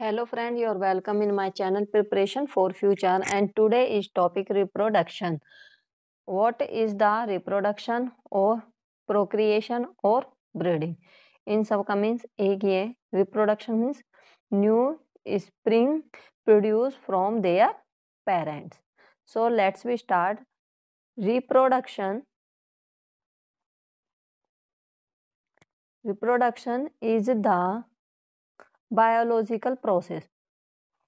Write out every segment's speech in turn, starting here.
hello friend you are welcome in my channel preparation for future and today is topic reproduction what is the reproduction or procreation or breeding in सबका means एक reproduction means new spring produced from their parents so let's we start reproduction reproduction is the biological process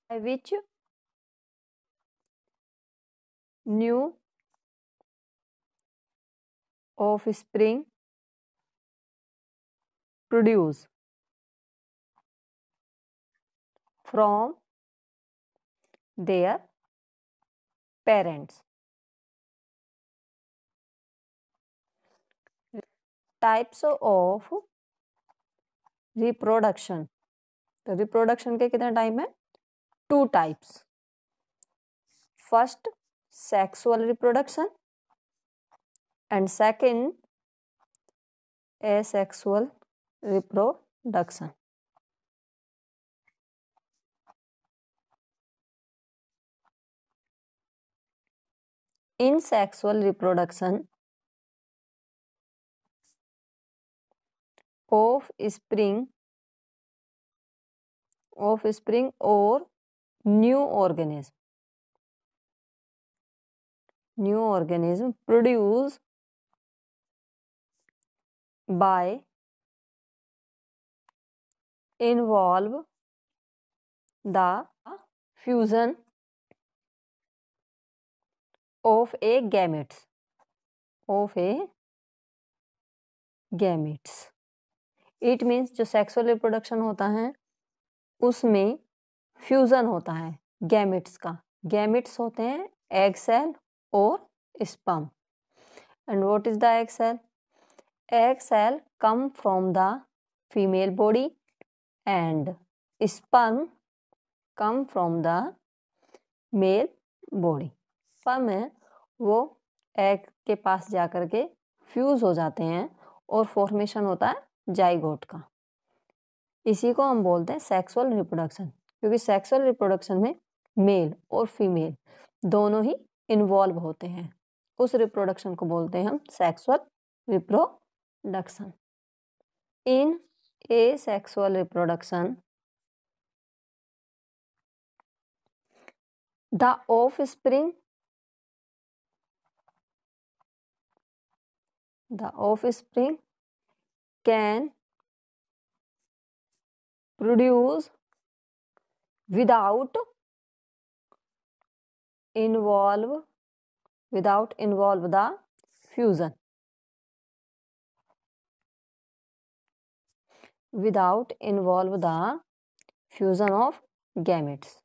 by which new offspring produce from their parents. Types of reproduction तो reproduction के कितने type है two types first sexual reproduction and second asexual reproduction in sexual reproduction offspring offspring और new organism new organism produce by involve the fusion of a gametes of a gametes it means जो sexual reproduction होता है उसमें fusion होता है gametes का gametes होते हैं एग सेल और sperm and what is the egg cell egg cell come from the female body and sperm come from the male body sperm है वो एग के पास जाकर के फ्यूज़ हो जाते हैं और फॉर्मेशन होता है जाइगोट का इसी को हम बोलते हैं सेक्सुअल रिप्रोडक्शन क्योंकि सेक्सुअल रिप्रोडक्शन में मेल और फीमेल दोनों ही इन्वॉल्व होते हैं उस रिप्रोडक्शन को बोलते हैं हम sexual reproduction in asexual reproduction the offspring the offspring can produce without involve without involve the fusion without involve the fusion of gametes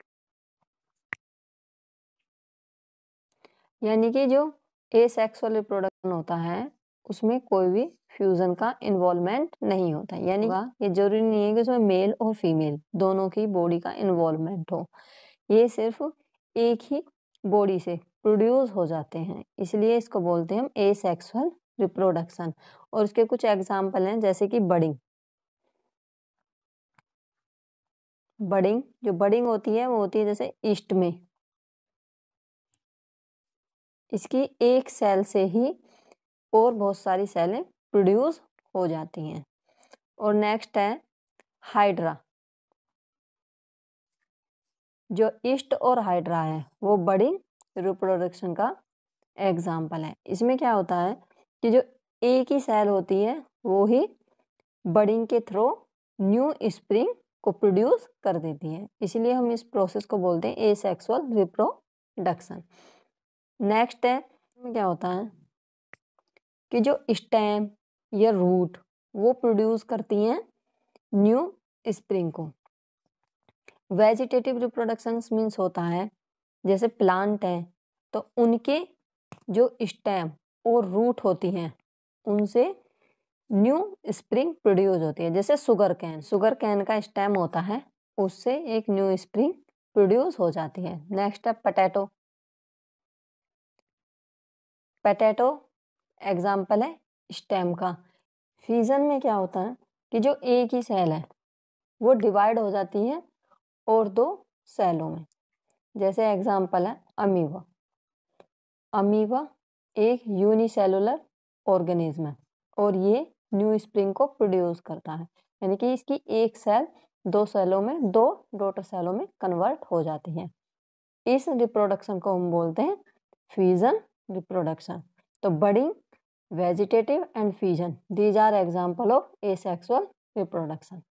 यानी कि जो ए सेक्सुअल रिप्रोडक्शन होता है उसमें कोई भी फ्यूजन का इन्वॉल्वमेंट नहीं होता यानी ये जरूरी नहीं है कि उसमें मेल और फीमेल दोनों की बॉडी का इन्वॉल्वमेंट हो ये सिर्फ एक ही बॉडी से प्रोड्यूस हो जाते हैं इसलिए इसको बोलते हैं हम ए सेक्सुअल रिप्रोडक्शन और उसके कुछ एग्जाम्पल हैं जैसे कि बडिंग बडिंग जो बडिंग होती है वो होती है जैसे ईस्ट में इसकी एक सेल से ही और बहुत सारी सेलें प्रोड्यूस हो जाती हैं और नेक्स्ट है हाइड्रा जो ईस्ट और हाइड्रा है वो बड़ी रिप्रोडक्शन का एग्जाम्पल है इसमें क्या होता है कि जो एक ही सेल होती है वो ही बडिंग के थ्रू न्यू स्प्रिंग को प्रोड्यूस कर देती है इसलिए हम इस प्रोसेस को बोलते हैं ए सेक्सुअल रिप्रोडक्शन नेक्स्ट है क्या होता है कि जो स्टेम या रूट वो प्रोड्यूस करती हैं न्यू स्प्रिंग को वेजिटेटिव रिप्रोडक्शन मीन्स होता है जैसे प्लांट हैं तो उनके जो स्टेम और रूट होती हैं उनसे न्यू स्प्रिंग प्रोड्यूस होती है जैसे शुगर कैन सुगर कैन का स्टेम होता है उससे एक न्यू स्प्रिंग प्रोड्यूस हो जाती है नेक्स्ट है पटैटो पटैटो एग्जाम्पल है स्टेम का फीजन में क्या होता है कि जो एक ही सेल है वो डिवाइड हो जाती है और दो सेलों में जैसे एग्जाम्पल है अमीबा अमीबा एक यूनिसेलुलर ऑर्गेनिज्म है और ये न्यू स्प्रिंग को प्रोड्यूस करता है यानी कि इसकी एक सेल दो सेलों में दो डोटर सेलों में कन्वर्ट हो जाती है इस रिप्रोडक्शन को हम बोलते हैं फ्यूज़न रिप्रोडक्शन तो budding vegetative and fusion these are example of asexual reproduction